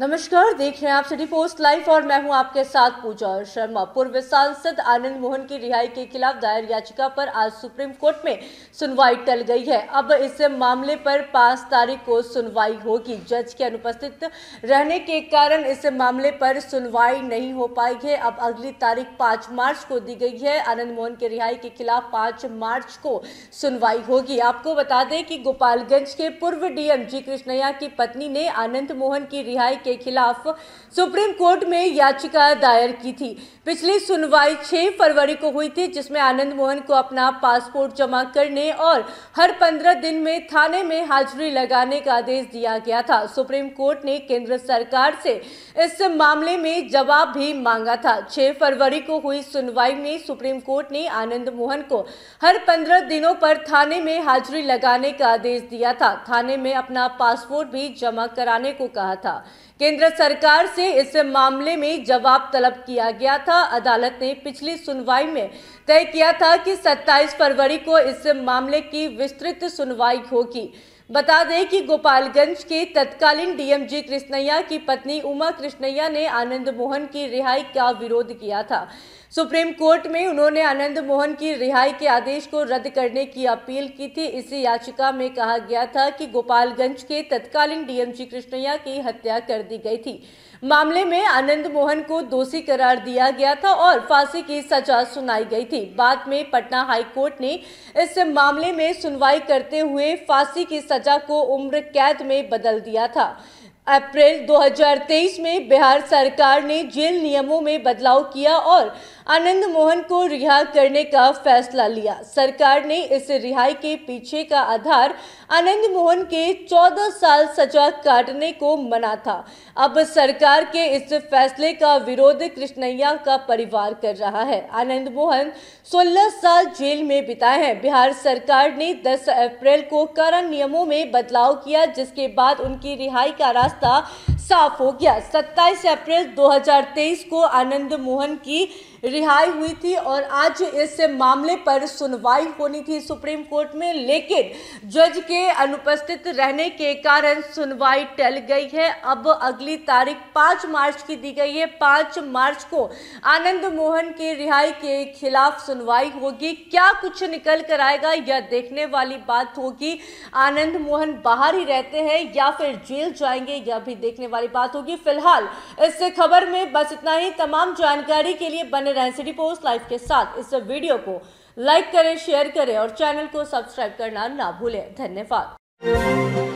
नमस्कार देख रहे हैं आप सिटी पोस्ट लाइव और मैं हूं आपके साथ पूजा शर्मा पूर्व सांसद आनंद मोहन की रिहाई के खिलाफ दायर याचिका पर आज सुप्रीम कोर्ट में सुनवाई टल गई है अब इस मामले पर पांच तारीख को सुनवाई होगी जज के अनुपस्थित रहने के कारण इस मामले पर सुनवाई नहीं हो पाई है अब अगली तारीख पांच मार्च को दी गई है आनंद मोहन की रिहाई के खिलाफ पांच मार्च को सुनवाई होगी आपको बता दें कि गोपालगंज के पूर्व डीएम जी कृष्णैया की पत्नी ने आनंद मोहन की रिहाई के खिलाफ सुप्रीम कोर्ट में याचिका दायर की थी पिछली सुनवाई 6 फरवरी को हुई थी जिसमें आनंद मोहन को अपना पासपोर्ट जमा करने और हर 15 दिन में थाने में हाजिरी लगाने का आदेश दिया गया था सुप्रीम कोर्ट ने केंद्र सरकार से इस मामले में जवाब भी मांगा था 6 फरवरी को हुई सुनवाई में सुप्रीम कोर्ट ने आनंद मोहन को हर 15 दिनों पर थाने में हाजिरी लगाने का आदेश दिया था थाने में अपना पासपोर्ट भी जमा कराने को कहा था केंद्र सरकार से इस मामले में जवाब तलब किया गया था अदालत ने पिछली सुनवाई में तय किया था कि 27 फरवरी को इस मामले की विस्तृत सुनवाई होगी बता दें कि गोपालगंज के तत्कालीन डीएमजी कृष्णैया की पत्नी उमा कृष्णैया ने आनंद मोहन की रिहाई का विरोध किया था सुप्रीम कोर्ट में उन्होंने आनंद मोहन की रिहाई के आदेश को रद्द करने की अपील की थी इसी याचिका में कहा गया था कि गोपालगंज के तत्कालीन डीएमजी कृष्णैया की हत्या कर दी गई थी मामले में आनंद मोहन को दोषी करार दिया गया था और फांसी की सजा सुनाई गई थी बाद में पटना हाई कोर्ट ने इस मामले में सुनवाई करते हुए फांसी की सजा को उम्र कैद में बदल दिया था अप्रैल 2023 में बिहार सरकार ने जेल नियमों में बदलाव किया और आनंद मोहन को रिहा करने का फैसला लिया सरकार ने इस रिहाई के पीछे का आधार आनंद मोहन के 14 साल सजा काटने को मना था अब सरकार के इस फैसले का विरोध कृष्णैया का परिवार कर रहा है आनंद मोहन 16 साल जेल में बिताए हैं बिहार सरकार ने 10 अप्रैल को कारण नियमों में बदलाव किया जिसके बाद उनकी रिहाई का रास्ता साफ हो गया 27 अप्रैल 2023 को आनंद मोहन की रिहाई हुई थी और आज इस मामले पर सुनवाई होनी थी सुप्रीम कोर्ट में लेकिन जज के अनुपस्थित रहने के कारण सुनवाई टल गई है अब अगली तारीख पाँच मार्च की दी गई है पाँच मार्च को आनंद मोहन की रिहाई के खिलाफ सुनवाई होगी क्या कुछ निकल कर आएगा यह देखने वाली बात होगी आनंद मोहन बाहर ही रहते हैं या फिर जेल जाएंगे यह भी देखने वाली बात होगी फिलहाल इस खबर में बस इतना ही तमाम जानकारी के लिए बने रहे एनसीडी पोस्ट लाइव के साथ इस वीडियो को लाइक करें शेयर करें और चैनल को सब्सक्राइब करना ना भूलें धन्यवाद